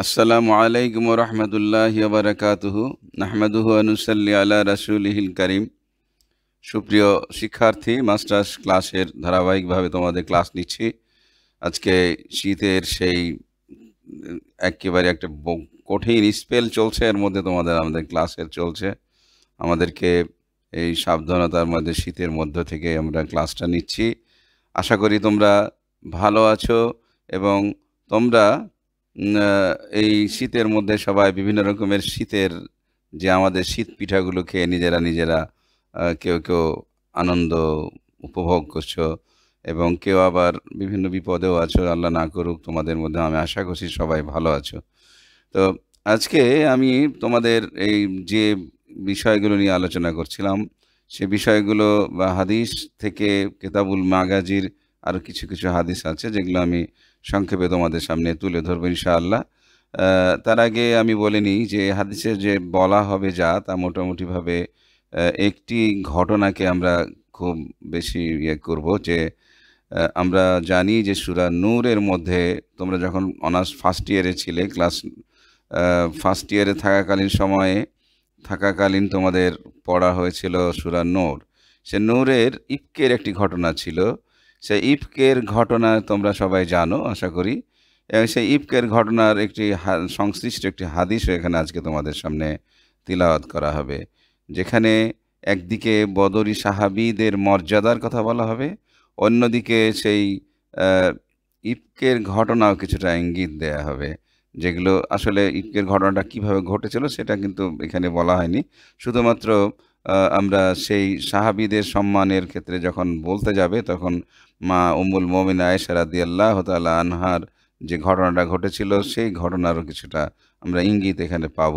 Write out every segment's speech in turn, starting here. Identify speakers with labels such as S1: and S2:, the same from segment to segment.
S1: আসসালামু আলাইকুম রহমতুল্লাহ বারাকাতুহু নাহমাদুহু আনুসাল্লি আলা রাসুলহিল করিম সুপ্রিয় শিক্ষার্থী মাস্টার্স ক্লাসের ধারাবাহিকভাবে তোমাদের ক্লাস নিচ্ছি আজকে শীতের সেই একেবারে একটা কঠিন স্পেল চলছে এর মধ্যে তোমাদের আমাদের ক্লাসের চলছে আমাদেরকে এই সাবধানতার মধ্যে শীতের মধ্য থেকে আমরা ক্লাসটা নিচ্ছি আশা করি তোমরা ভালো আছো এবং তোমরা এই শীতের মধ্যে সবাই বিভিন্ন রকমের শীতের যে আমাদের শীত পিঠাগুলো খেয়ে নিজেরা নিজেরা কেউ কেউ আনন্দ উপভোগ করছো এবং কেউ আবার বিভিন্ন বিপদেও আছো আল্লাহ না করুক তোমাদের মধ্যে আমি আশা করছি সবাই ভালো আছো তো আজকে আমি তোমাদের এই যে বিষয়গুলো নিয়ে আলোচনা করছিলাম সে বিষয়গুলো বা হাদিস থেকে কেতাবুল মাগাজির আরও কিছু কিছু হাদিস আছে যেগুলো আমি সংক্ষেপে তোমাদের সামনে তুলে ধরবো ইনশাআল্লাহ তার আগে আমি বলে নিই যে হাদিসের যে বলা হবে যা তা মোটামুটিভাবে একটি ঘটনাকে আমরা খুব বেশি ইয়ে করব যে আমরা জানি যে সুরা নূরের মধ্যে তোমরা যখন অনার্স ফার্স্ট ইয়ারে ছিলে ক্লাস ফার্স্ট ইয়ারে থাকাকালীন সময়ে থাকাকালীন তোমাদের পড়া হয়েছিল সুরা নূর সে নূরের ইফকের একটি ঘটনা ছিল সেই ইফকের ঘটনা তোমরা সবাই জানো আশা করি সেই ইফকের ঘটনার একটি সংশ্লিষ্ট একটি হাদিসও এখানে আজকে তোমাদের সামনে তিলাওয়াত করা হবে যেখানে একদিকে বদরি সাহাবিদের মর্যাদার কথা বলা হবে অন্যদিকে সেই ইফকের ঘটনাও কিছুটা ইঙ্গিত দেয়া হবে যেগুলো আসলে ইফকের ঘটনাটা কিভাবে ঘটেছিল সেটা কিন্তু এখানে বলা হয়নি শুধুমাত্র আমরা সেই সাহাবিদের সম্মানের ক্ষেত্রে যখন বলতে যাবে তখন মা উমুল মমিন আয়েশা আল্লাহ তালা আনহার যে ঘটনাটা ঘটেছিল সেই ঘটনারও কিছুটা আমরা ইঙ্গিত এখানে পাব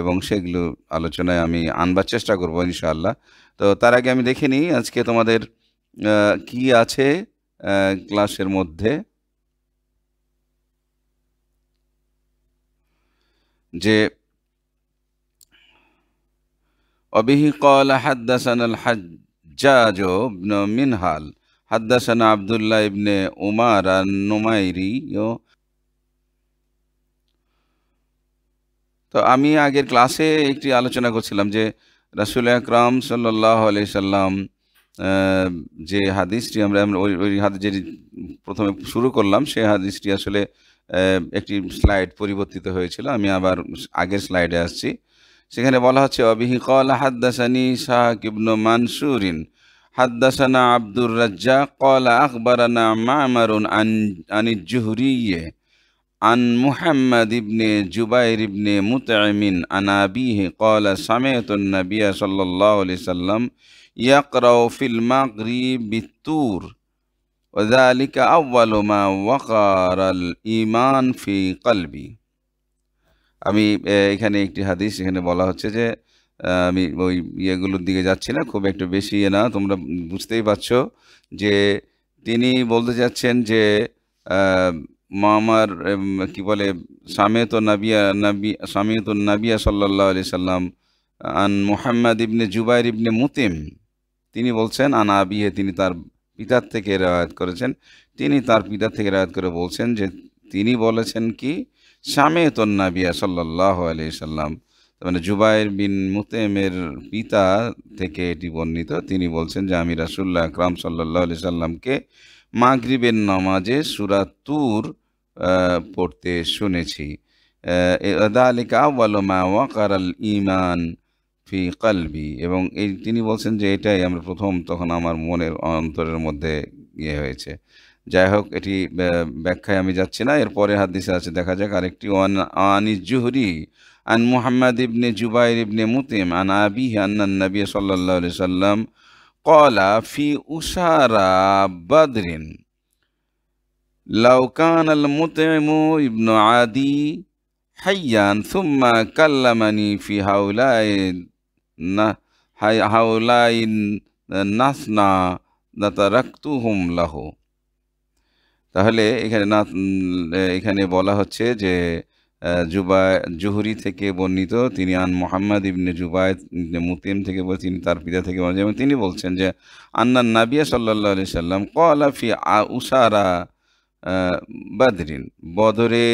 S1: এবং সেগুলো আলোচনায় আমি আনবার চেষ্টা করবো ইনশাআল্লাহ তো তার আগে আমি দেখে নিই আজকে তোমাদের কি আছে ক্লাসের মধ্যে যে وبه قال حدثنا الحجاج بن منهل حدثنا عبد الله بن عمر النميري তো আমি আগের ক্লাসে একটি আলোচনা করছিলাম যে রাসুল আকরাম সাল্লাহ আলি সাল্লাম যে হাদিসটি আমরা ওই ওই হাদিস যেটি প্রথমে শুরু করলাম সেই হাদিসটি আসলে একটি স্লাইড পরিবর্তিত হয়েছিল আমি আবার আগের স্লাইডে আসছি সেখানে বলা হচ্ছে অবিহি কলা হাদ্দাসানি শাহ ইবনু মানসুরিন হাদ্দাসানা আব্দুর রাজ্জা কলা আকবরানা মামারুন আনি জুহরিয়ে عن محمد بن جبير بن مطعم عن أبيه قال سمعت النبي صلى الله عليه وسلم يقرأ في المغرب بالتور وذلك أول ما وقر الإيمان في قلبي আমি এখানে একটি হাদিস এখানে বলা হচ্ছে যে আমি ওই ইয়েগুলোর দিকে যাচ্ছি না খুব একটু বেশি ইয়ে না তোমরা বুঝতেই পারছো যে তিনি বলতে চাচ্ছেন যে মামার কি বলে সামেত নাবিয়া নাবি সামেত নাবিয়া সাল্লাহ আলি সাল্লাম আন মোহাম্মদ ইবনে জুবাইর ইবনে মুতিম তিনি বলছেন আন আবিহে তিনি তার পিতার থেকে রেওয়ায়ত করেছেন তিনি তার পিতার থেকে রেওয়ায়ত করে বলছেন যে তিনি বলেছেন কি স্বামে তন্নাবিয়া সাল্লাহ আলি সাল্লাম মানে জুবাইর বিন মুতেমের পিতা থেকে এটি বর্ণিত তিনি বলছেন যে আমি রাসুল্লাহ আকরাম সাল্লাহ আলি সাল্লামকে মাগরিবের নামাজে সুরাতুর পড়তে শুনেছি আলিকা ইমান ফি কালবি এবং এই তিনি বলছেন যে এটাই আমরা প্রথম তখন আমার মনের অন্তরের মধ্যে ইয়ে হয়েছে যাই হোক এটি ব্যাখ্যায় আমি যাচ্ছি না এরপরে হাদিসে আছে দেখা যাক আরেকটি ওয়ান আনি জুহরি আন মুহাম্মদ ইবনে জুবাইর ইবনে মুতিম আন আবি আন্নান নবী সাল্লাল্লাহু সাল্লাম কলা ফি উষারা বদরিন লাউকান আল মুতিম ইবন আদি হাইয়ান সুম্মা কাল্লামানি ফি হাউলাই না হাউলাই নাসনা হুম লাহু তাহলে এখানে না এখানে বলা হচ্ছে যে জুবা জুহরি থেকে বর্ণিত তিনি আন মোহাম্মদ ইবনে জুবায়দ মুতিম থেকে তিনি তার পিতা থেকে বর্ণিত এবং তিনি বলছেন যে আন্নান নাবিয়া সাল্লাহ আলি সাল্লাম কলাফি আ উসারা বাদরিন বদরে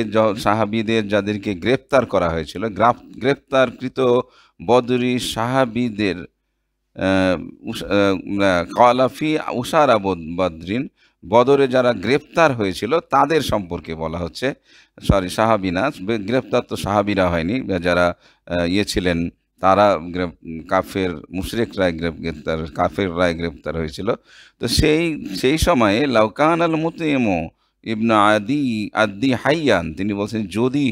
S1: সাহাবিদের যাদেরকে গ্রেপ্তার করা হয়েছিল গ্রেপ্তারকৃত বদরি সাহাবিদের কলাফি উসারা বদরিন বদরে যারা গ্রেপ্তার হয়েছিল তাদের সম্পর্কে বলা হচ্ছে সরি সাহাবিনা গ্রেপ্তার তো সাহাবিরা হয়নি যারা ইয়ে ছিলেন তারা কাফের মুশরেক রায় গ্রেপ্তার কাফের রায় গ্রেপ্তার হয়েছিল তো সেই সেই সময়ে লাউকান আল মুতিম ইবনা আদি আদি হাইয়ান তিনি বলছেন যদি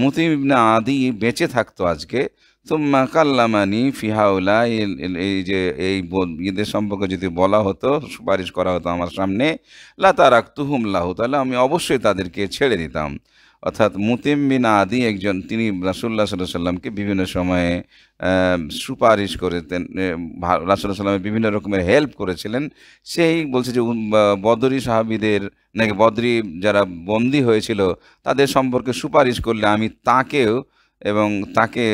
S1: মুতিম ইবনা আদি বেঁচে থাকতো আজকে তুম্মা কাল্লামানি ফিহাউলা এই যে এই ঈদের সম্পর্কে যদি বলা হতো সুপারিশ করা হতো আমার সামনে লাতারাক তুহুম লাহু তাহলে আমি অবশ্যই তাদেরকে ছেড়ে দিতাম অর্থাৎ মুতিম বিন আদি একজন তিনি রাসুল্লাহ সাল্লাহ সাল্লামকে বিভিন্ন সময়ে সুপারিশ করেতেন রাসুল্লাহ সাল্লামের বিভিন্ন রকমের হেল্প করেছিলেন সেই বলছে যে বদরি সাহাবিদের নাকি বদরি যারা বন্দী হয়েছিল তাদের সম্পর্কে সুপারিশ করলে আমি তাকেও এবং তাকে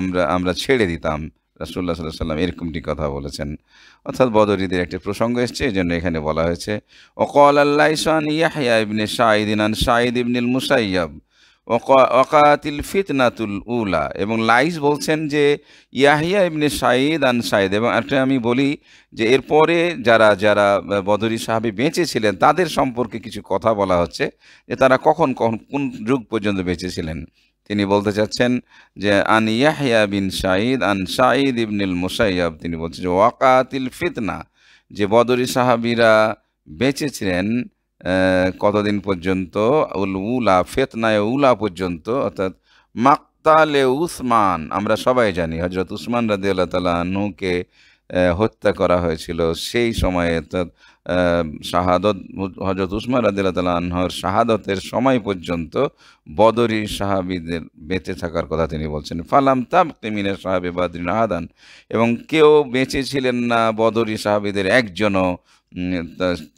S1: আমরা আমরা ছেড়ে দিতাম রাসুল্লাহ সাল্লাহ সাল্লাম এরকমটি কথা বলেছেন অর্থাৎ বদরিদের একটি প্রসঙ্গ এসছে এই জন্য এখানে বলা হয়েছে ওকল আল্লাহ ইসান ইয়াহিয়া ইবনে আন শাহিদ ইবনিল মুসাইয়াব ওকাতিল ফিতনাতুল উলা এবং লাইস বলছেন যে ইয়াহিয়া ইবনে সাঈদ আন সাঈদ এবং একটা আমি বলি যে এরপরে যারা যারা বদরি সাহাবি বেঁচে ছিলেন তাদের সম্পর্কে কিছু কথা বলা হচ্ছে যে তারা কখন কখন কোন যুগ পর্যন্ত বেঁচে ছিলেন তিনি বলতে চাচ্ছেন যে আন ইয়াহিয়া বিন শাহিদ আন শাহিদ ইবনিল মুসাইয়াব তিনি বলছেন যে ওয়াকাতিল ফিতনা যে বদরি সাহাবিরা বেঁচেছিলেন কতদিন পর্যন্ত উল উলা ফেতনায় উলা পর্যন্ত অর্থাৎ মাক্তালে উসমান আমরা সবাই জানি হজরত উসমান রাজি আল্লাহ তালা নুকে হত্যা করা হয়েছিল সেই সময়ে অর্থাৎ শাহাদত হজরত উসমান রাদিল্লা আনহর শাহাদতের সময় পর্যন্ত বদরি সাহাবিদের বেঁচে থাকার কথা তিনি বলছেন ফালাম তাব তিমিনের সাহাবি বাদরিন আহাদান এবং কেউ বেঁচে ছিলেন না বদরি সাহাবিদের একজনও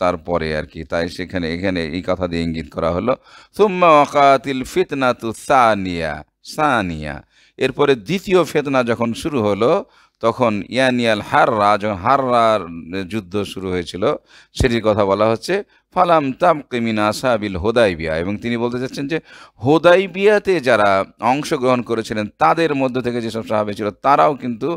S1: তারপরে আর কি তাই সেখানে এখানে এই কথা দিয়ে ইঙ্গিত করা হলো সুম্মা ওকাতিল ফিতনা তু সানিয়া সানিয়া এরপরে দ্বিতীয় ফেতনা যখন শুরু হলো তখন ইয়ানিয়াল হাররা যখন হাররার যুদ্ধ শুরু হয়েছিল সেটির কথা বলা হচ্ছে ফালাম তামকিমিন আসাবিল হোদাইবিয়া এবং তিনি বলতে চাচ্ছেন যে হোদাইবিয়াতে যারা অংশগ্রহণ করেছিলেন তাদের মধ্য থেকে যেসব সাহাবে ছিল তারাও কিন্তু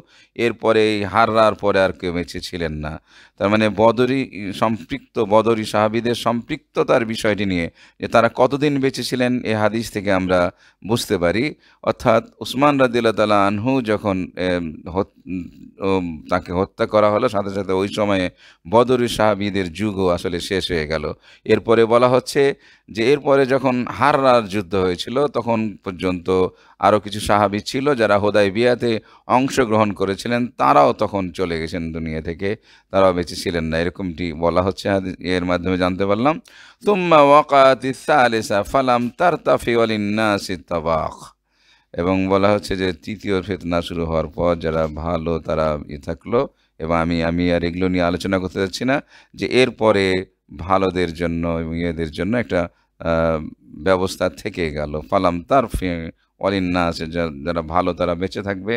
S1: এরপরে এই হাররার পরে আর কেউ বেঁচে ছিলেন না তার মানে বদরি সম্পৃক্ত বদরি সাহাবিদের সম্পৃক্ততার বিষয়টি নিয়ে যে তারা কতদিন বেঁচে ছিলেন এ হাদিস থেকে আমরা বুঝতে পারি অর্থাৎ উসমান রাদিল্লা তালা আনহু যখন তাকে হত্যা করা হলো সাথে সাথে ওই সময়ে বদরি সাহাবিদের যুগও আসলে শেষ হয়ে গেল হলো এরপরে বলা হচ্ছে যে এরপরে যখন হাররার যুদ্ধ হয়েছিল তখন পর্যন্ত আরও কিছু সাহাবি ছিল যারা হোদাই বিয়াতে অংশগ্রহণ করেছিলেন তারাও তখন চলে গেছেন দুনিয়া থেকে তারাও বেঁচে ছিলেন না এরকমটি বলা হচ্ছে এর মাধ্যমে জানতে পারলাম তুম্মা ওয়াকাতি সালেসা ফালাম তার তাফি আলিন্নাসি তাবাক এবং বলা হচ্ছে যে তৃতীয় ফেতনা শুরু হওয়ার পর যারা ভালো তারা ইয়ে থাকলো এবং আমি আমি আর এগুলো নিয়ে আলোচনা করতে যাচ্ছি না যে এরপরে ভালোদের জন্য এবং ইয়েদের জন্য একটা ব্যবস্থা থেকে গেল ফালাম তার ফে আছে যারা ভালো তারা বেঁচে থাকবে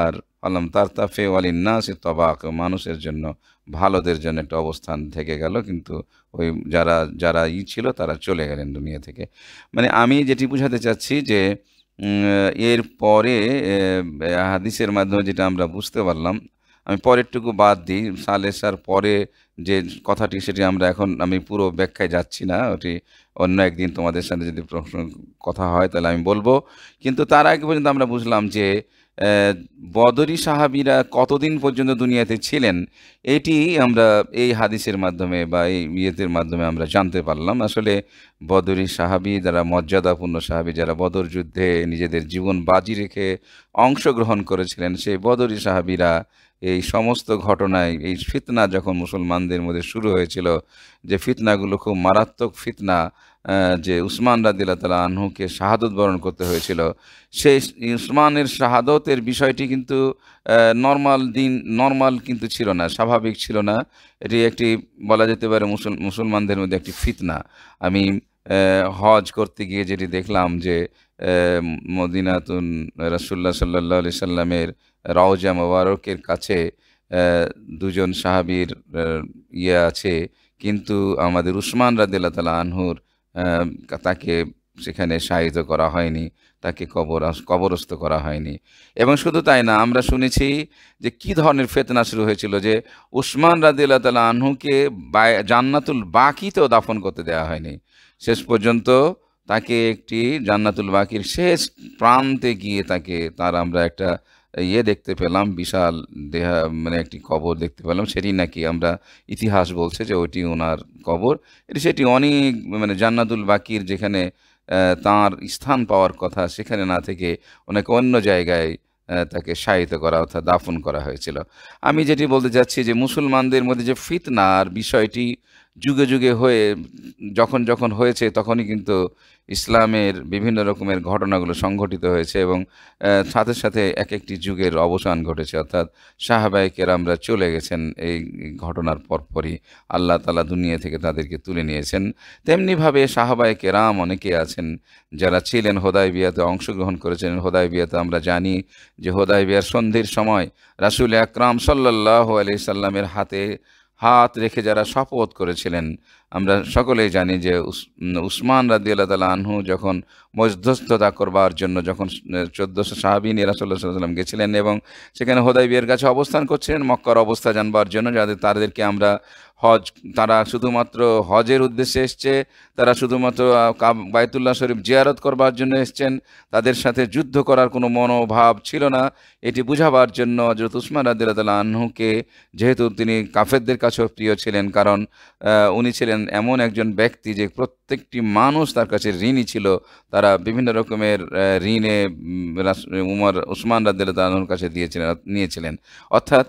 S1: আর ফালাম তার ফে না আছে তবাক মানুষের জন্য ভালোদের জন্য একটা অবস্থান থেকে গেল কিন্তু ওই যারা যারা ই ছিল তারা চলে গেলেন দুনিয়া থেকে মানে আমি যেটি বুঝাতে চাচ্ছি যে এর পরে হাদিসের মাধ্যমে যেটা আমরা বুঝতে পারলাম আমি পরেরটুকু বাদ দিই সালেসার পরে যে কথাটি সেটি আমরা এখন আমি পুরো ব্যাখ্যায় যাচ্ছি না ওটি অন্য একদিন তোমাদের সাথে যদি প্রশ্ন কথা হয় তাহলে আমি বলবো কিন্তু তার আগে পর্যন্ত আমরা বুঝলাম যে বদরি সাহাবিরা কতদিন পর্যন্ত দুনিয়াতে ছিলেন এটি আমরা এই হাদিসের মাধ্যমে বা এই ইয়েতের মাধ্যমে আমরা জানতে পারলাম আসলে বদরি সাহাবি যারা মর্যাদাপূর্ণ সাহাবি যারা বদর যুদ্ধে নিজেদের জীবন বাজি রেখে অংশগ্রহণ করেছিলেন সেই বদরি সাহাবিরা এই সমস্ত ঘটনায় এই ফিতনা যখন মুসলমানদের মধ্যে শুরু হয়েছিল যে ফিতনাগুলো খুব মারাত্মক ফিতনা যে উসমান রাদিল্লা তালা আনহুকে শাহাদত বরণ করতে হয়েছিল সেই উসমানের শাহাদতের বিষয়টি কিন্তু নর্মাল দিন নর্মাল কিন্তু ছিল না স্বাভাবিক ছিল না এটি একটি বলা যেতে পারে মুসল মুসলমানদের মধ্যে একটি ফিতনা আমি হজ করতে গিয়ে যেটি দেখলাম যে মদিনাতুন রাসুল্লাহ সাল্লা সাল্লামের রাওজা মোবারকের কাছে দুজন সাহাবির ইয়ে আছে কিন্তু আমাদের উসমান রাদিল্লা তালা আনহুর তাকে সেখানে সাহিত করা হয়নি তাকে কবর কবরস্থ করা হয়নি এবং শুধু তাই না আমরা শুনেছি যে কি ধরনের ফেতনা শুরু হয়েছিল যে উসমান রাদিল্লা তালা আনহুকে জান্নাতুল বাকিতেও দাফন করতে দেওয়া হয়নি শেষ পর্যন্ত তাকে একটি জান্নাতুল বাকির শেষ প্রান্তে গিয়ে তাকে তার আমরা একটা ইয়ে দেখতে পেলাম বিশাল দেহা মানে একটি কবর দেখতে পেলাম সেটি নাকি আমরা ইতিহাস বলছে যে ওইটি ওনার কবর এটি সেটি অনেক মানে জান্নাতুল বাকির যেখানে তার স্থান পাওয়ার কথা সেখানে না থেকে ওনাকে অন্য জায়গায় তাকে সাহিত্য করা অর্থাৎ দাফন করা হয়েছিল আমি যেটি বলতে চাচ্ছি যে মুসলমানদের মধ্যে যে ফিতনার বিষয়টি যুগে যুগে হয়ে যখন যখন হয়েছে তখনই কিন্তু ইসলামের বিভিন্ন রকমের ঘটনাগুলো সংঘটিত হয়েছে এবং সাথে সাথে এক একটি যুগের অবসান ঘটেছে অর্থাৎ সাহাবাই কেরামরা চলে গেছেন এই ঘটনার পরপরই আল্লাহ তালা দুনিয়া থেকে তাদেরকে তুলে নিয়েছেন তেমনিভাবে সাহাবাই কেরাম অনেকে আছেন যারা ছিলেন হোদাই বিয়াতে অংশগ্রহণ করেছেন হোদাই বিয়াতে আমরা জানি যে হোদাই বিয়ার সন্ধির সময় রাসুল আকরাম সাল্লাহ আলি সাল্লামের হাতে হাত রেখে যারা শপথ করেছিলেন আমরা সকলেই জানি যে উসমান রাজি আল্লাহ তালা আনহু যখন মধ্যস্থতা করবার জন্য যখন চোদ্দোশো সাহাবিন ইরাসল্লা সাল্লাম গেছিলেন এবং সেখানে হোদাই বিয়ের কাছে অবস্থান করছিলেন মক্কার অবস্থা জানবার জন্য যাদের তাদেরকে আমরা হজ তারা শুধুমাত্র হজের উদ্দেশ্যে এসছে তারা শুধুমাত্র বায়তুল্লাহ শরীফ জিয়ারত করবার জন্য এসছেন তাদের সাথে যুদ্ধ করার কোনো মনোভাব ছিল না এটি বুঝাবার জন্য হজরত উসমান রাদিল্লা তাল্লাহ আনহুকে যেহেতু তিনি কাফেরদের কাছেও প্রিয় ছিলেন কারণ উনি ছিলেন ছিলেন এমন একজন ব্যক্তি যে প্রত্যেকটি মানুষ তার কাছে ঋণই ছিল তারা বিভিন্ন রকমের ঋণে উমর উসমান রাদ্দুল্লাহ কাছে দিয়েছিলেন নিয়েছিলেন অর্থাৎ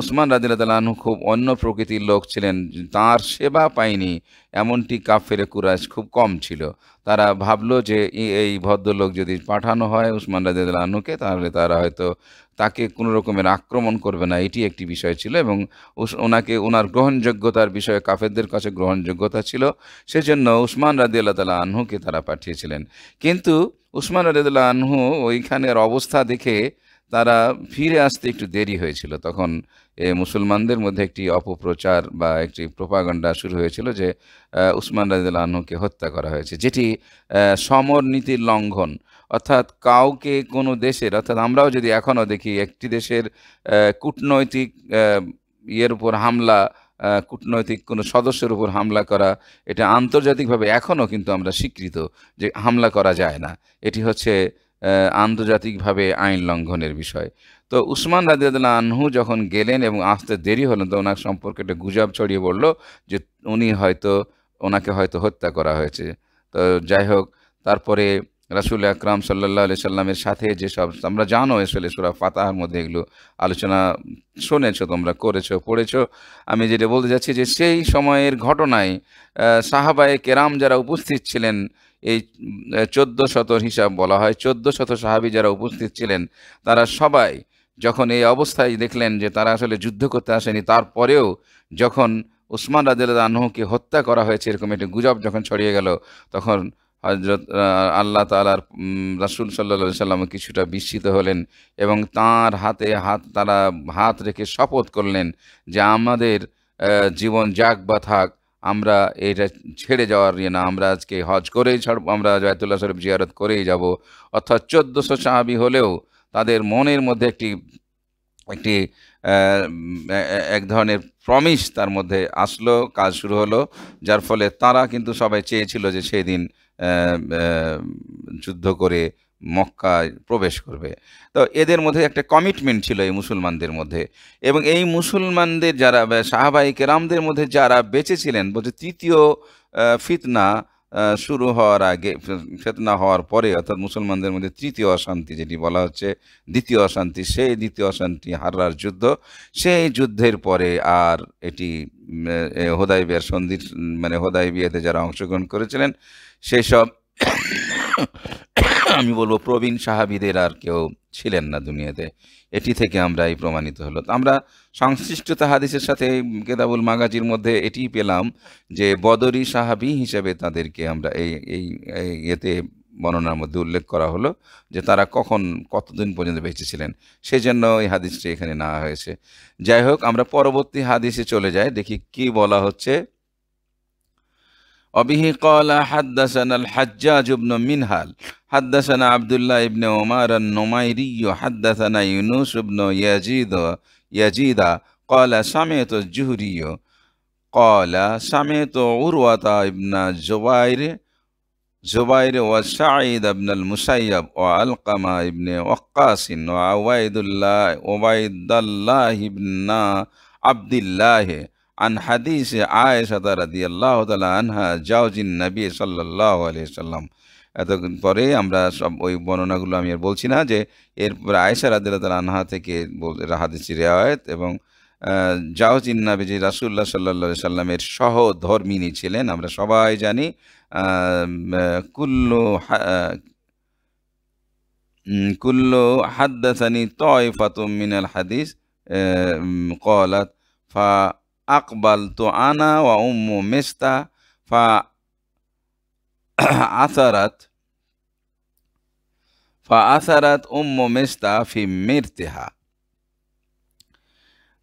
S1: উসমান রাজিল্লাহু খুব অন্য প্রকৃতির লোক ছিলেন তার সেবা পায়নি এমনটি কাফেরে কুরাইশ খুব কম ছিল তারা ভাবলো যে এই ভদ্রলোক যদি পাঠানো হয় উসমান রাজিদুল্লাহনুকে তাহলে তারা হয়তো তাকে কোনো রকমের আক্রমণ করবে না এটি একটি বিষয় ছিল এবং ওনাকে ওনার গ্রহণযোগ্যতার বিষয়ে কাফেরদের কাছে গ্রহণযোগ্যতা ছিল সেজন্য উসমান রাজি আল্লাহ তালা আনহুকে তারা পাঠিয়েছিলেন কিন্তু উসমান রাজিদুল্লাহ আনহু ওইখানের অবস্থা দেখে তারা ফিরে আসতে একটু দেরি হয়েছিল তখন এ মুসলমানদের মধ্যে একটি অপপ্রচার বা একটি প্রোপাগান্ডা শুরু হয়েছিল যে উসমান রাজিদুল আহ্নকে হত্যা করা হয়েছে যেটি সমর নীতির লঙ্ঘন অর্থাৎ কাউকে কোনো দেশের অর্থাৎ আমরাও যদি এখনও দেখি একটি দেশের কূটনৈতিক ইয়ের উপর হামলা কূটনৈতিক কোনো সদস্যের উপর হামলা করা এটা আন্তর্জাতিকভাবে এখনও কিন্তু আমরা স্বীকৃত যে হামলা করা যায় না এটি হচ্ছে আন্তর্জাতিকভাবে আইন লঙ্ঘনের বিষয় তো উসমান রাজিউদ্দোল্লা আনহু যখন গেলেন এবং আসতে দেরি হলেন তো ওনার সম্পর্কে একটা গুজব ছড়িয়ে পড়লো যে উনি হয়তো ওনাকে হয়তো হত্যা করা হয়েছে তো যাই হোক তারপরে রাসুল আকরাম সাল্লাহ আলি সাল্লামের সাথে যেসব আমরা জানো এসলে সুরা ফাতাহার মধ্যে এগুলো আলোচনা শুনেছো তোমরা করেছো পড়েছ আমি যেটা বলতে যাচ্ছি যে সেই সময়ের ঘটনায় সাহাবায়ে কেরাম যারা উপস্থিত ছিলেন এই চোদ্দ শত হিসাব বলা হয় চোদ্দ শত সাহাবি যারা উপস্থিত ছিলেন তারা সবাই যখন এই অবস্থায় দেখলেন যে তারা আসলে যুদ্ধ করতে আসেনি তারপরেও যখন উসমান রাজিল্লা আনহুকে হত্যা করা হয়েছে এরকম একটি গুজব যখন ছড়িয়ে গেল তখন হজরত আল্লাহ তালার রাসুল সাল্লা সাল্লাম কিছুটা বিস্মিত হলেন এবং তার হাতে হাত তারা হাত রেখে শপথ করলেন যে আমাদের জীবন যাক বা থাক আমরা এটা ছেড়ে যাওয়ার ইয়ে না আমরা আজকে হজ করেই ছাড়ব আমরা জয়তুল্লাহ শরীফ জিয়ারত করেই যাব অর্থাৎ চোদ্দোশো সাহাবি হলেও তাদের মনের মধ্যে একটি একটি এক ধরনের প্রমিস তার মধ্যে আসলো কাজ শুরু হলো যার ফলে তারা কিন্তু সবাই চেয়েছিল যে সেই দিন যুদ্ধ করে মক্কায় প্রবেশ করবে তো এদের মধ্যে একটা কমিটমেন্ট ছিল এই মুসলমানদের মধ্যে এবং এই মুসলমানদের যারা সাহাবাই কেরামদের মধ্যে যারা বেঁচে ছিলেন বলছে তৃতীয় ফিতনা শুরু হওয়ার আগে ফেতনা হওয়ার পরে অর্থাৎ মুসলমানদের মধ্যে তৃতীয় অশান্তি যেটি বলা হচ্ছে দ্বিতীয় অশান্তি সেই দ্বিতীয় অশান্তি হার্রার যুদ্ধ সেই যুদ্ধের পরে আর এটি হোদাই সন্ধির মানে হোদাই যারা অংশগ্রহণ করেছিলেন সেই সব আমি বলবো প্রবীণ সাহাবিদের আর কেউ ছিলেন না দুনিয়াতে এটি থেকে আমরা এই প্রমাণিত হলো আমরা সংশ্লিষ্টতা হাদিসের সাথে কেদাবুল মাগাজির মধ্যে এটি পেলাম যে বদরি সাহাবি হিসেবে তাদেরকে আমরা এই এই এতে বর্ণনার মধ্যে উল্লেখ করা হলো যে তারা কখন কতদিন পর্যন্ত বেঁচে ছিলেন সেজন্য এই হাদিসটি এখানে নেওয়া হয়েছে যাই হোক আমরা পরবর্তী হাদিসে চলে যাই দেখি কি বলা হচ্ছে وبه قال حدثنا الحجاج بن منهل حدثنا عبد الله بن عمر النميري حدثنا يونس بن يزيد يزيد قال سمعت الجهري قال سمعت عروة بن الزبير زبير وسعيد بن المسيب وعلقمة بن وقاص وعبيد الله عبيد الله بن عبد الله আন হাদিস আয়েশাদা রাদি আল্লাহ তালা আনহা জাউজিন নবী সাল্লাহ আলিয়া সাল্লাম এতক্ষণ পরে আমরা সব ওই বর্ণনাগুলো আমি আর বলছি না যে এরপরে আয়েশা রাদিল্লা আনহা থেকে হাদিসি রেওয়ায়ত এবং জাউজিন নাবে যে রাসুল্লাহ সাল্লা সাল্লামের সহধর্মিনী ছিলেন আমরা সবাই জানি কুল্লু কুল্লু হাদ্দাসানি তয় ফাতুম মিনাল হাদিস কলাত ফা আকবাল তো আনা ওয়া উম্মু মেস্তা ফা আসারাত ফা আসারাত উম্মু মেস্তা ফি মির্তেহা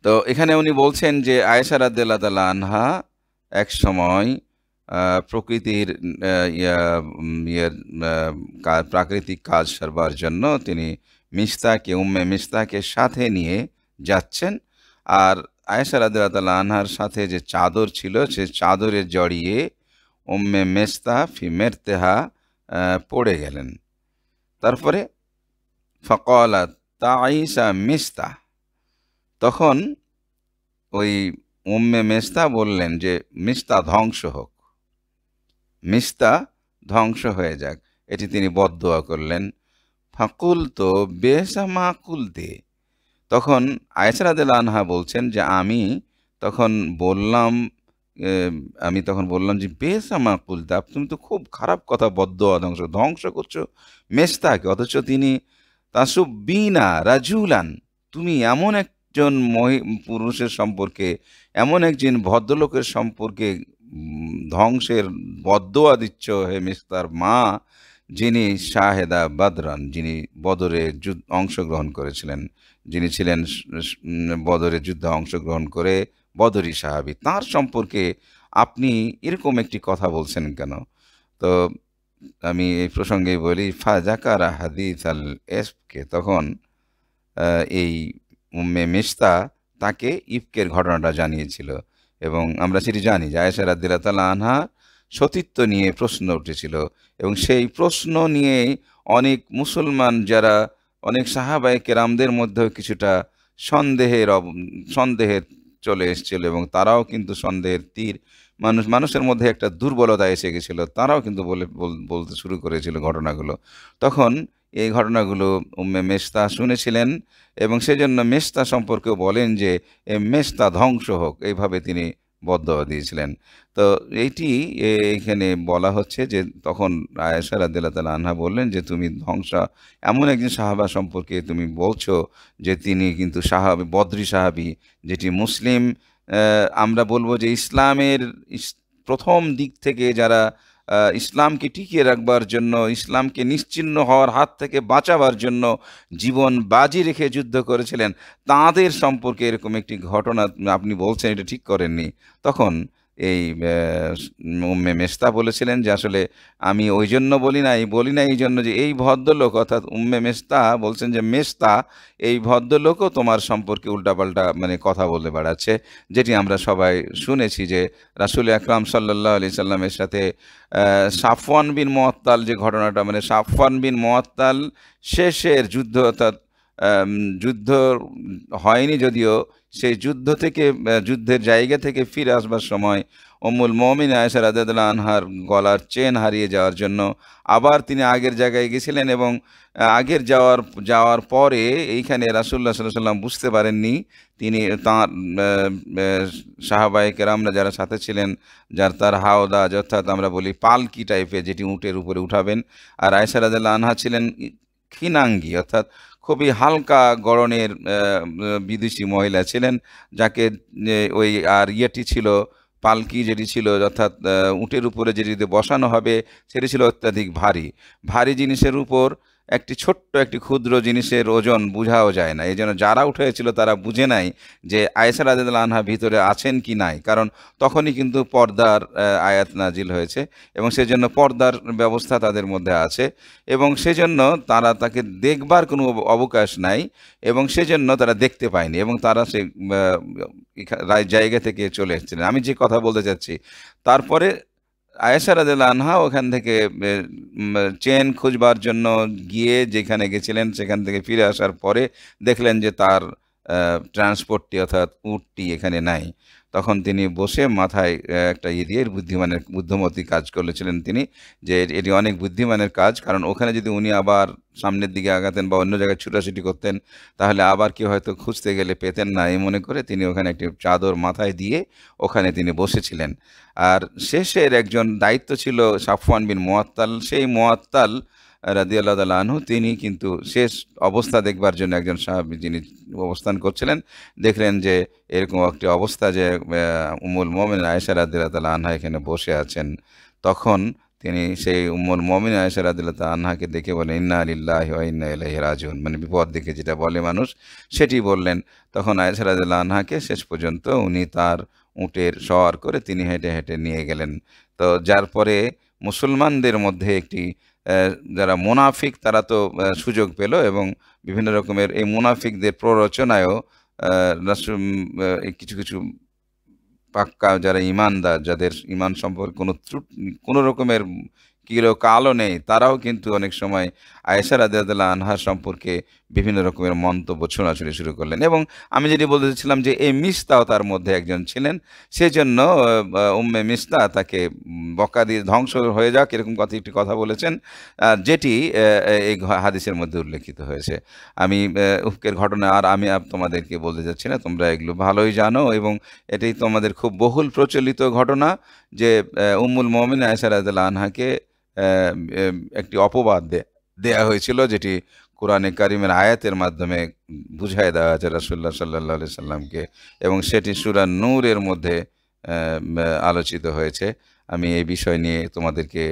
S1: তো এখানে উনি বলছেন যে আয়েশা রাদ্দেলা তালা আনহা এক সময় প্রকৃতির প্রাকৃতিক কাজ সারবার জন্য তিনি মিস্তাকে উম্মে মিস্তাকে সাথে নিয়ে যাচ্ছেন আর আয়েশা রাদুল্লাহ আনহার সাথে যে চাদর ছিল সে চাদরে জড়িয়ে ওম্মে মেস্তা ফিমের তেহা পড়ে গেলেন তারপরে ফকলা তাইসা মেস্তা তখন ওই উম্মে মেস্তা বললেন যে মিস্তা ধ্বংস হোক মিস্তা ধ্বংস হয়ে যাক এটি তিনি বদোয়া করলেন ফাকুল তো বেসা মাকুল দে তখন আয়েসার আদেল আনহা বলছেন যে আমি তখন বললাম আমি তখন বললাম যে বেশ আমা কুলতাব তুমি তো খুব খারাপ কথা বদ্ধ ধ্বংস ধ্বংস করছো মেস্তাকে অথচ তিনি তাসু বিনা রাজুলান তুমি এমন একজন পুরুষের সম্পর্কে এমন একজন ভদ্রলোকের সম্পর্কে ধ্বংসের বদোয়া দিচ্ছ হে মিস্তার মা যিনি শাহেদা বাদরান যিনি বদরে যুদ্ধ অংশগ্রহণ করেছিলেন যিনি ছিলেন বদরের যুদ্ধে অংশগ্রহণ করে বদরি সাহাবি তার সম্পর্কে আপনি এরকম একটি কথা বলছেন কেন তো আমি এই প্রসঙ্গে বলি ফাজাকার হাদিস আল এসকে তখন এই মেস্তা তাকে ইফকের ঘটনাটা জানিয়েছিল এবং আমরা সেটি জানি যে আয়েশা রাদ্দিল্লা তালা আনহা সতীত্ব নিয়ে প্রশ্ন উঠেছিল এবং সেই প্রশ্ন নিয়ে অনেক মুসলমান যারা অনেক সাহাবায় কেরামদের মধ্যেও কিছুটা সন্দেহের সন্দেহের চলে এসেছিল এবং তারাও কিন্তু সন্দেহের তীর মানুষ মানুষের মধ্যে একটা দুর্বলতা এসে গেছিলো তারাও কিন্তু বলে বলতে শুরু করেছিল ঘটনাগুলো তখন এই ঘটনাগুলো উম্মে মেস্তা শুনেছিলেন এবং সেজন্য মেস্তা সম্পর্কেও বলেন যে এ মেস্তা ধ্বংস হোক এইভাবে তিনি বদ্ধ দিয়েছিলেন তো এইটি এখানে বলা হচ্ছে যে তখন আয়েশা রাদিল্লা তালা আনহা বললেন যে তুমি ধ্বংসা এমন একজন সাহাবা সম্পর্কে তুমি বলছো যে তিনি কিন্তু সাহাবি বদ্রি সাহাবি যেটি মুসলিম আমরা বলবো যে ইসলামের প্রথম দিক থেকে যারা ইসলামকে টিকিয়ে রাখবার জন্য ইসলামকে নিশ্চিন্ন হওয়ার হাত থেকে বাঁচাবার জন্য জীবন বাজি রেখে যুদ্ধ করেছিলেন তাদের সম্পর্কে এরকম একটি ঘটনা আপনি বলছেন এটা ঠিক করেননি তখন এই উম্মে মেস্তা বলেছিলেন যে আসলে আমি ওই জন্য বলি না এই বলি না এই জন্য যে এই ভদ্রলোক অর্থাৎ উম্মে মেস্তা বলছেন যে মেস্তা এই ভদ্রলোকও তোমার সম্পর্কে উল্টাপাল্টা মানে কথা বলে বেড়াচ্ছে যেটি আমরা সবাই শুনেছি যে রাসুল আকরাম সাল্লাহ আলি সাল্লামের সাথে সাফওয়ান বিন মোয়াত্তাল যে ঘটনাটা মানে সাফওয়ান বিন মোয়াত্তাল শেষের যুদ্ধ অর্থাৎ যুদ্ধ হয়নি যদিও সেই যুদ্ধ থেকে যুদ্ধের জায়গা থেকে ফিরে আসবার সময় অমুল মমিন আয়সার আদাদুল্লাহ আনহার গলার চেন হারিয়ে যাওয়ার জন্য আবার তিনি আগের জায়গায় গেছিলেন এবং আগের যাওয়ার যাওয়ার পরে এইখানে রাসুল্লাহ সাল্লাহ সাল্লাম বুঝতে পারেননি তিনি তাঁর সাহাবাহিক রামরা যারা সাথে ছিলেন যার তার হাওদা অর্থাৎ আমরা বলি পালকি টাইপের যেটি উঁটের উপরে উঠাবেন আর আয়সার আদাল্লাহ আনহা ছিলেন খিনাঙ্গি অর্থাৎ খুবই হালকা গড়নের বিদেশি মহিলা ছিলেন যাকে ওই আর ইয়েটি ছিল পালকি যেটি ছিল অর্থাৎ উটের উপরে যেটিতে বসানো হবে সেটি ছিল অত্যাধিক ভারী ভারী জিনিসের উপর একটি ছোট্ট একটি ক্ষুদ্র জিনিসের ওজন বোঝাও যায় না এই জন্য যারা উঠেছিল তারা বুঝে নাই যে আয়েসা আদিদুল আনহা ভিতরে আছেন কি নাই কারণ তখনই কিন্তু পর্দার আয়াত নাজিল হয়েছে এবং সেজন্য পর্দার ব্যবস্থা তাদের মধ্যে আছে এবং সেজন্য তারা তাকে দেখবার কোনো অবকাশ নাই এবং সেজন্য তারা দেখতে পায়নি এবং তারা সে জায়গা থেকে চলে এসেছিলেন আমি যে কথা বলতে চাচ্ছি তারপরে আয়েশা রাজেল আনহা ওখান থেকে চেন খুঁজবার জন্য গিয়ে যেখানে গেছিলেন সেখান থেকে ফিরে আসার পরে দেখলেন যে তার ট্রান্সপোর্টটি অর্থাৎ উটটি এখানে নাই তখন তিনি বসে মাথায় একটা ইয়ে দিয়ে বুদ্ধিমানের বুদ্ধমতী কাজ করেছিলেন তিনি যে এটি অনেক বুদ্ধিমানের কাজ কারণ ওখানে যদি উনি আবার সামনের দিকে আগাতেন বা অন্য জায়গায় ছুটাছুটি করতেন তাহলে আবার কি হয়তো খুঁজতে গেলে পেতেন না এই মনে করে তিনি ওখানে একটি চাদর মাথায় দিয়ে ওখানে তিনি বসেছিলেন আর শেষের একজন দায়িত্ব ছিল সাফওয়ান বিন মোয়াত্তাল সেই মোয়াত্তাল রাজি আল্লাহ আনহু তিনি কিন্তু শেষ অবস্থা দেখবার জন্য একজন সাহাবি যিনি অবস্থান করছিলেন দেখলেন যে এরকম একটি অবস্থা যে উমুল মমিন আয়েশা রাজি আল্লাহ আনহা এখানে বসে আছেন তখন তিনি সেই উমুল মমিন আয়েশা রাদিল্লা আনহাকে দেখে বলেন ইন্না আলিল্লাহ ইন্না আলহ রাজুন মানে বিপদ দেখে যেটা বলে মানুষ সেটি বললেন তখন আয়েশা আল্লাহ আনহাকে শেষ পর্যন্ত উনি তার উটের সওয়ার করে তিনি হেঁটে হেঁটে নিয়ে গেলেন তো যার পরে মুসলমানদের মধ্যে একটি যারা মুনাফিক তারা তো সুযোগ পেল এবং বিভিন্ন রকমের এই মুনাফিকদের প্ররোচনায়ও কিছু কিছু পাক্কা যারা ইমানদার যাদের ইমান সম্পর্কে কোনো কোনো রকমের লোক কালো নেই তারাও কিন্তু অনেক সময় আয়েশা রাজিয়াদুল্লাহ আনহার সম্পর্কে বিভিন্ন রকমের মন্তব্য ছোনাছুড়ি শুরু করলেন এবং আমি যেটি বলতেছিলাম যে এই মিস্তাও তার মধ্যে একজন ছিলেন সেজন্য উম্মে মিস্তা তাকে বকা দিয়ে ধ্বংস হয়ে যাক এরকম কথা একটি কথা বলেছেন যেটি এই হাদিসের মধ্যে উল্লেখিত হয়েছে আমি উফকের ঘটনা আর আমি তোমাদেরকে বলতে যাচ্ছি না তোমরা এগুলো ভালোই জানো এবং এটি তোমাদের খুব বহুল প্রচলিত ঘটনা যে উম্মুল মোমিন আয়েশার আদাল আনহাকে একটি অপবাদ দেয়া হয়েছিল যেটি কোরআনে কারিমের আয়াতের মাধ্যমে বুঝাই দেওয়া আছে রাসুল্লাহ সাল্লাহ সাল্লামকে এবং সেটি সুরান নূরের মধ্যে আলোচিত হয়েছে আমি এই বিষয় নিয়ে তোমাদেরকে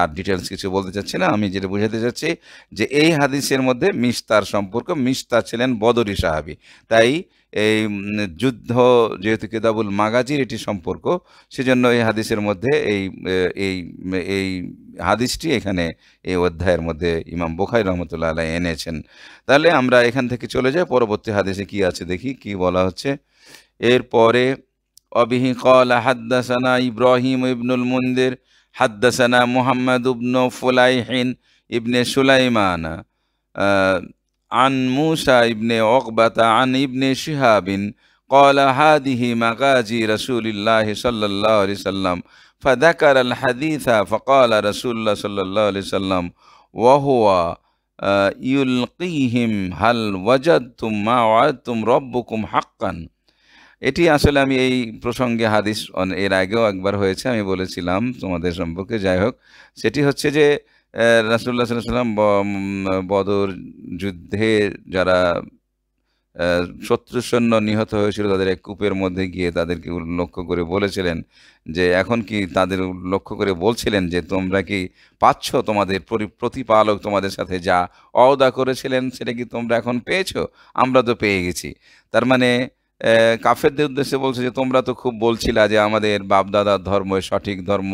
S1: আর ডিটেলস কিছু বলতে চাচ্ছি না আমি যেটা বুঝাতে চাচ্ছি যে এই হাদিসের মধ্যে মিস্তার সম্পর্ক মিস্তা ছিলেন বদরি সাহাবি তাই এই যুদ্ধ যেহেতু কেদাবুল মাগাজির এটি সম্পর্ক সেজন্য এই হাদিসের মধ্যে এই এই এই হাদিসটি এখানে এই অধ্যায়ের মধ্যে ইমাম বোখাই রহমতুল্লাহ আলাই এনেছেন তাহলে আমরা এখান থেকে চলে যাই পরবর্তী হাদিসে কি আছে দেখি কি বলা হচ্ছে এরপরে অবিহি কল হাদ্দাসানা ইব্রাহিম ইবনুল মন্দির হাদ্দাসানা মোহাম্মদ ইবনু ফুলাইহিন ইবনে সুলাইমান عن موسى ابن عقبة عن ابن شهاب قال هذه مغازي رسول الله صلى الله عليه وسلم فذكر الحديث فقال رسول الله صلى الله عليه وسلم وهو يلقيهم هل وجدتم ما وعدتم ربكم حقا এটি আসলে আমি এই প্রসঙ্গে হাদিস এর আগেও একবার হয়েছে আমি বলেছিলাম তোমাদের সম্পর্কে যাই হোক সেটি হচ্ছে যে রাসুল্লাহ সাল্লাম বদর যুদ্ধে যারা শত্রু সৈন্য নিহত হয়েছিল তাদের এক কূপের মধ্যে গিয়ে তাদেরকে লক্ষ্য করে বলেছিলেন যে এখন কি তাদের লক্ষ্য করে বলছিলেন যে তোমরা কি পাচ্ছ তোমাদের প্রতিপালক তোমাদের সাথে যা অদা করেছিলেন সেটা কি তোমরা এখন পেয়েছো আমরা তো পেয়ে গেছি তার মানে কাফেরদের উদ্দেশ্যে বলছে যে তোমরা তো খুব বলছিলা যে আমাদের বাপদাদার ধর্ম সঠিক ধর্ম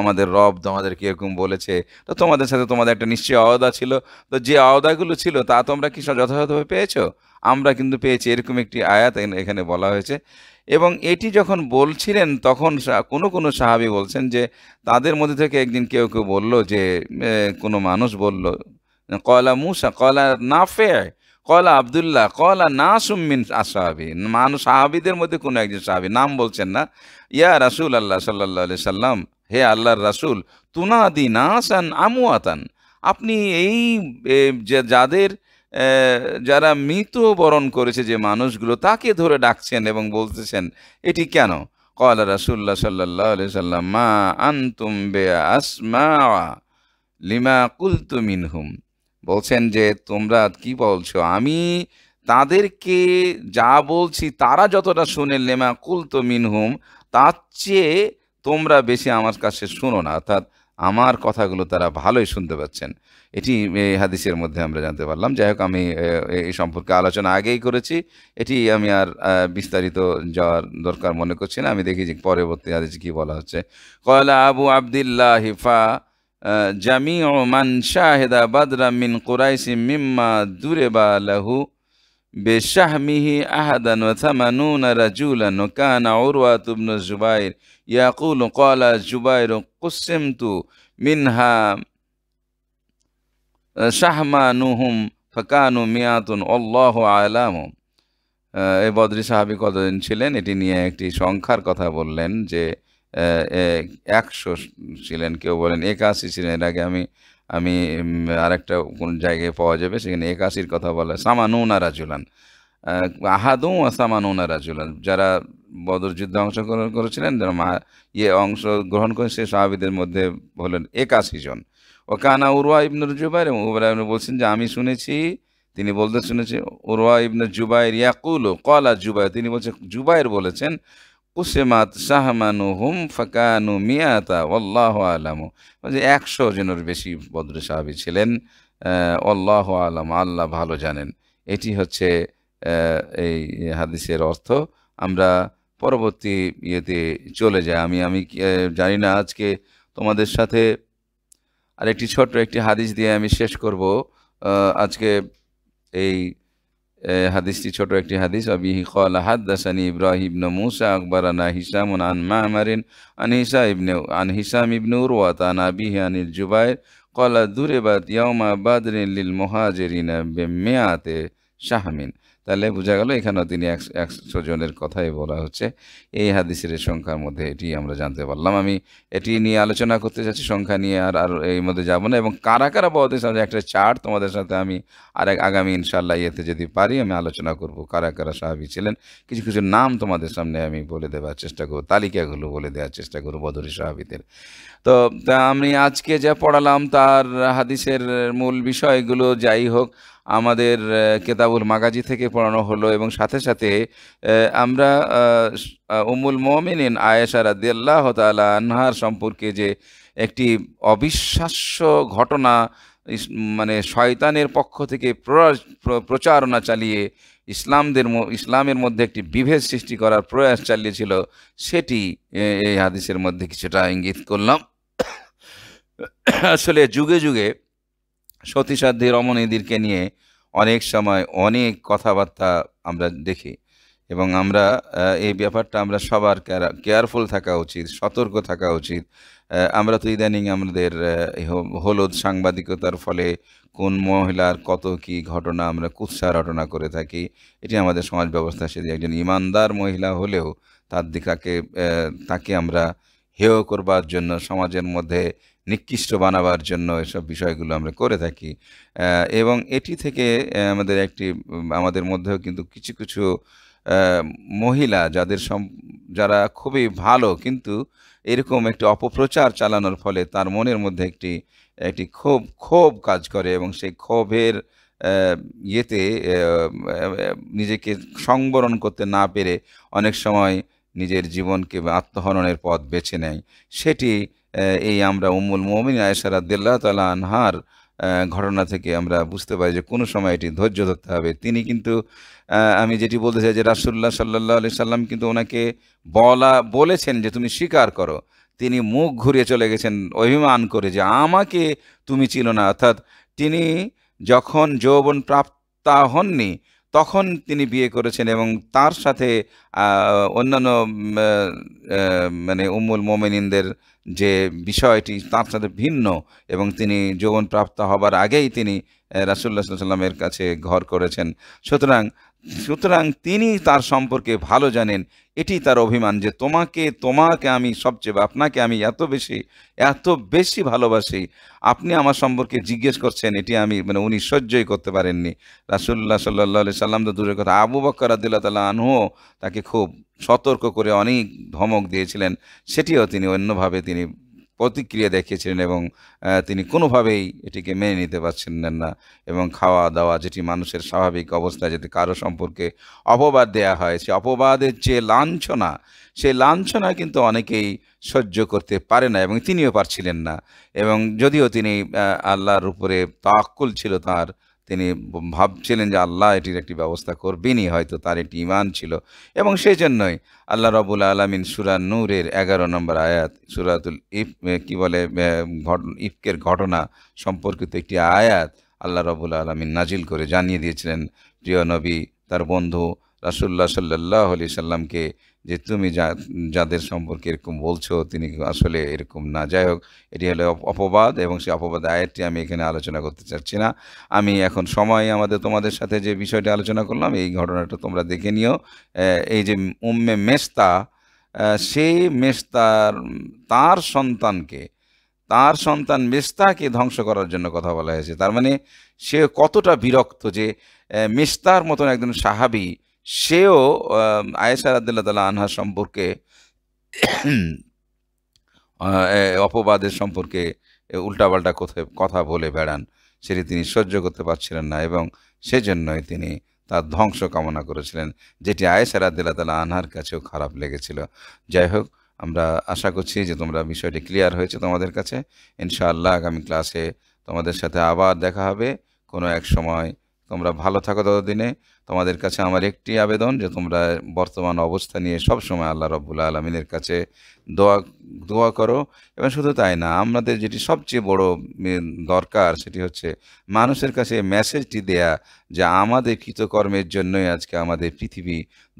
S1: আমাদের রব তোমাদের কীরকম বলেছে তো তোমাদের সাথে তোমাদের একটা নিশ্চয় আওদা ছিল তো যে আওদাগুলো ছিল তা তোমরা কি যথাযথভাবে পেয়েছো আমরা কিন্তু পেয়েছি এরকম একটি আয়াত এখানে বলা হয়েছে এবং এটি যখন বলছিলেন তখন কোনো কোনো সাহাবি বলছেন যে তাদের মধ্যে থেকে একদিন কেউ কেউ বলল যে কোনো মানুষ বলল মূষা মুসা না ফেয়ায় কলা আবদুল্লাহ কলা না সুমিন আসাহাবি মানুষ সাহাবিদের মধ্যে কোনো একজন সাহাবি নাম বলছেন না ইয়া রাসুল আল্লাহ সাল্লা সাল্লাম হে আল্লাহর রাসুল তুনাদি নাসান আমুয়াতান আপনি এই যাদের যারা মৃত্যুবরণ করেছে যে মানুষগুলো তাকে ধরে ডাকছেন এবং বলতেছেন এটি কেন কয়লা রাসুল্লাহ সাল্লাহ আলি সাল্লাম মা আন্তুম বে আসমা লিমা কুলতুমিন হুম বলছেন যে তোমরা কি বলছো আমি তাদেরকে যা বলছি তারা যতটা শুনে লেমা কুলত মিনহুম তার চেয়ে তোমরা বেশি আমার কাছে শুনো না অর্থাৎ আমার কথাগুলো তারা ভালোই শুনতে পাচ্ছেন এটি হাদিসের মধ্যে আমরা জানতে পারলাম যাই হোক আমি এই সম্পর্কে আলোচনা আগেই করেছি এটি আমি আর বিস্তারিত যাওয়ার দরকার মনে করছি না আমি দেখি যে পরবর্তী হাদিস কী বলা হচ্ছে কয়লা আবু আবদুল্লাহ হিফা জামি ও মান শাহেদা বাদরা মিন কুরাইসি মিম্মা দূরে বা লাহু মিহি আহাদান থামানুন রাজুলান কানা ওরুয়া তুবন জুবাইর ইয়াকুল কলা জুবাইর তু মিনহা শাহমানুহুম ফকানু মিয়াতুন অল্লাহ আলাম এই বদ্রী সাহাবি কতদিন ছিলেন এটি নিয়ে একটি সংখ্যার কথা বললেন যে একশো ছিলেন কেউ বলেন একাশি ছিলেন এর আগে আমি আমি আরেকটা কোন জায়গায় পাওয়া যাবে সেখানে একাশির কথা বলে সামানুনা রাজুলান আহাদু সামানুনা রাজুলান যারা বদর যুদ্ধে অংশগ্রহণ করেছিলেন যারা ইয়ে অংশগ্রহণ করে সে সাহাবিদের মধ্যে হলেন একাশি জন ও কানা উরওয়া ইবনুর জুবাইর এবং উবরা বলছেন যে আমি শুনেছি তিনি বলতে শুনেছি উরওয়া ইবনুর জুবাইর ইয়াকুল কলা জুবাইর তিনি বলছে জুবাইর বলেছেন কুসেমাত সাহমানু হুম ফাকানু মিয়াতা অল্লাহ আলম যে একশো জনের বেশি বদ্র সাহাবি ছিলেন অল্লাহ আলম আল্লাহ ভালো জানেন এটি হচ্ছে এই হাদিসের অর্থ আমরা পরবর্তী ইয়েতে চলে যাই আমি আমি জানি না আজকে তোমাদের সাথে আর একটি ছোট্ট একটি হাদিস দিয়ে আমি শেষ করব আজকে এই حدیثی ছোট حدیث হাদিস আবিহি قال حدثنی ابراهیم بن اکبر اخبرنا هشام عن معمر عن هشام ابن عن هشام ابن عروة عن أبيه عن الجبير قال ضربت يوم بدر للمهاجرين بمئة شحم তাহলে বোঝা গেল এখানেও তিনি একশো জনের কথাই বলা হচ্ছে এই হাদিসের সংখ্যার মধ্যে এটি আমরা জানতে পারলাম আমি এটি নিয়ে আলোচনা করতে চাচ্ছি সংখ্যা নিয়ে আর আর এই মধ্যে যাব না এবং কারা কারা বহাদিস সাথে একটা চার্ট তোমাদের সাথে আমি আর এক আগামী ইনশাল্লাহ ইয়েতে যদি পারি আমি আলোচনা করব কারা কারা সাহাবি ছিলেন কিছু কিছু নাম তোমাদের সামনে আমি বলে দেওয়ার চেষ্টা করব তালিকাগুলো বলে দেওয়ার চেষ্টা করব বদরি সাহাবিদের তো আমি আজকে যা পড়ালাম তার হাদিসের মূল বিষয়গুলো যাই হোক আমাদের কেতাবুল মাগাজি থেকে পড়ানো হলো এবং সাথে সাথে আমরা উমুল মমিন আয়েশা রাদিয়াল্লাহ তালা আনহার সম্পর্কে যে একটি অবিশ্বাস্য ঘটনা মানে শয়তানের পক্ষ থেকে প্রচারণা চালিয়ে ইসলামদের ইসলামের মধ্যে একটি বিভেদ সৃষ্টি করার প্রয়াস চালিয়েছিল সেটি এই হাদিসের মধ্যে কিছুটা ইঙ্গিত করলাম আসলে যুগে যুগে সতীসাধ্যী রমণীদেরকে নিয়ে অনেক সময় অনেক কথাবার্তা আমরা দেখি এবং আমরা এই ব্যাপারটা আমরা সবার কেয়ারফুল থাকা উচিত সতর্ক থাকা উচিত আমরা তো ইদানিং আমাদের হলুদ সাংবাদিকতার ফলে কোন মহিলার কত কি ঘটনা আমরা কুৎসা রটনা করে থাকি এটি আমাদের সমাজ ব্যবস্থা সেদিকে একজন ইমানদার মহিলা হলেও তার দিকাকে তাকে আমরা হেয় করবার জন্য সমাজের মধ্যে নিকৃষ্ট বানাবার জন্য এসব বিষয়গুলো আমরা করে থাকি এবং এটি থেকে আমাদের একটি আমাদের মধ্যেও কিন্তু কিছু কিছু মহিলা যাদের সম যারা খুবই ভালো কিন্তু এরকম একটি অপপ্রচার চালানোর ফলে তার মনের মধ্যে একটি একটি ক্ষোভ ক্ষোভ কাজ করে এবং সেই ক্ষোভের ইয়েতে নিজেকে সংবরণ করতে না পেরে অনেক সময় নিজের জীবনকে আত্মহরণের পথ বেছে নেয় সেটি এই আমরা উম্মুল মোমিন আয়েশা রাদ্দিল্লাহ তালা আনহার ঘটনা থেকে আমরা বুঝতে পারি যে কোনো সময় এটি ধৈর্য ধরতে হবে তিনি কিন্তু আমি যেটি বলতে চাই যে রাসুল্লাহ সাল্লাহ আলি সাল্লাম কিন্তু ওনাকে বলা বলেছেন যে তুমি স্বীকার করো তিনি মুখ ঘুরিয়ে চলে গেছেন অভিমান করে যে আমাকে তুমি চিল না অর্থাৎ তিনি যখন যৌবন প্রাপ্তা হননি তখন তিনি বিয়ে করেছেন এবং তার সাথে অন্যান্য মানে উমুল মোমেনিনদের যে বিষয়টি তার সাথে ভিন্ন এবং তিনি যৌবনপ্রাপ্ত হবার আগেই তিনি রাসুল্লাহ সাল্লামের কাছে ঘর করেছেন সুতরাং সুতরাং তিনি তার সম্পর্কে ভালো জানেন এটি তার অভিমান যে তোমাকে তোমাকে আমি সবচেয়ে আপনাকে আমি এত বেশি এত বেশি ভালোবাসি আপনি আমার সম্পর্কে জিজ্ঞেস করছেন এটি আমি মানে উনি সহ্যই করতে পারেননি রাসুল্লাহ সাল্লাহ সাল্লাম তো দূরের কথা আবু বক্কর আদিল্লা তাল্লাহ আনহুও তাকে খুব সতর্ক করে অনেক ধমক দিয়েছিলেন সেটিও তিনি অন্যভাবে তিনি প্রতিক্রিয়া দেখিয়েছিলেন এবং তিনি কোনোভাবেই এটিকে মেনে নিতে পারছিলেন না এবং খাওয়া দাওয়া যেটি মানুষের স্বাভাবিক অবস্থায় যদি কারো সম্পর্কে অপবাদ দেয়া হয় সে অপবাদের যে লাঞ্ছনা সেই লাঞ্ছনা কিন্তু অনেকেই সহ্য করতে পারে না এবং তিনিও পারছিলেন না এবং যদিও তিনি আল্লাহর উপরে তাক্কুল ছিল তার তিনি ভাবছিলেন যে আল্লাহ এটির একটি ব্যবস্থা করবেনই হয়তো তার একটি ইমান ছিল এবং সেই জন্যই আল্লাহ রবুল আলমিন সুরা নূরের এগারো নম্বর আয়াত সুরাতুল ইফ কি বলে ইফকের ঘটনা সম্পর্কিত একটি আয়াত আল্লাহ রবুল আলমিন নাজিল করে জানিয়ে দিয়েছিলেন প্রিয় নবী তার বন্ধু রাসুল্লাহ সাল্লাহ আলি সাল্লামকে যে তুমি যা যাদের সম্পর্কে এরকম বলছো তিনি আসলে এরকম না যাই হোক এটি হলো অপবাদ এবং সেই অপবাদ আয়াতটি আমি এখানে আলোচনা করতে চাচ্ছি না আমি এখন সময় আমাদের তোমাদের সাথে যে বিষয়টি আলোচনা করলাম এই ঘটনাটা তোমরা দেখে নিও এই যে উম্মে মেস্তা সেই মেস্তার তার সন্তানকে তার সন্তান মেস্তাকে ধ্বংস করার জন্য কথা বলা হয়েছে তার মানে সে কতটা বিরক্ত যে মেস্তার মতন একজন সাহাবি সেও আয়েশা রাদিল্লা তালা আনহা সম্পর্কে অপবাদের সম্পর্কে উল্টাপাল্টা কোথায় কথা বলে বেড়ান সেটি তিনি সহ্য করতে পারছিলেন না এবং সেজন্যই তিনি তার ধ্বংস কামনা করেছিলেন যেটি আয়েশা রাদিল্লা তালা আনহার কাছেও খারাপ লেগেছিল যাই হোক আমরা আশা করছি যে তোমরা বিষয়টি ক্লিয়ার হয়েছে তোমাদের কাছে ইনশাআল্লাহ আগামী ক্লাসে তোমাদের সাথে আবার দেখা হবে কোনো এক সময় তোমরা ভালো থাকো ততদিনে তোমাদের কাছে আমার একটি আবেদন যে তোমরা বর্তমান অবস্থা নিয়ে সব সময় আল্লাহ রব্বুল আলমিনের কাছে দোয়া দোয়া করো এবং শুধু তাই না আমাদের যেটি সবচেয়ে বড় দরকার সেটি হচ্ছে মানুষের কাছে মেসেজটি দেয়া যে আমাদের কৃতকর্মের জন্যই আজকে আমাদের পৃথিবী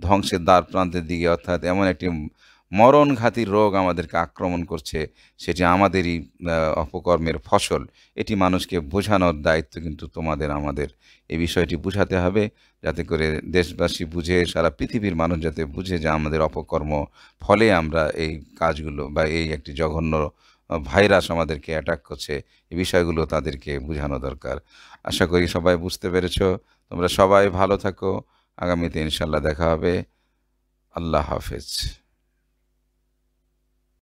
S1: ধ্বংসের দ্বার প্রান্তের দিকে অর্থাৎ এমন একটি মরণঘাতীর রোগ আমাদেরকে আক্রমণ করছে সেটি আমাদেরই অপকর্মের ফসল এটি মানুষকে বোঝানোর দায়িত্ব কিন্তু তোমাদের আমাদের এই বিষয়টি বুঝাতে হবে যাতে করে দেশবাসী বুঝে সারা পৃথিবীর মানুষ যাতে বুঝে যে আমাদের অপকর্ম ফলে আমরা এই কাজগুলো বা এই একটি জঘন্য ভাইরাস আমাদেরকে অ্যাটাক করছে এই বিষয়গুলো তাদেরকে বোঝানো দরকার আশা করি সবাই বুঝতে পেরেছ তোমরা সবাই ভালো থাকো আগামীতে ইনশাল্লাহ দেখা হবে আল্লাহ হাফেজ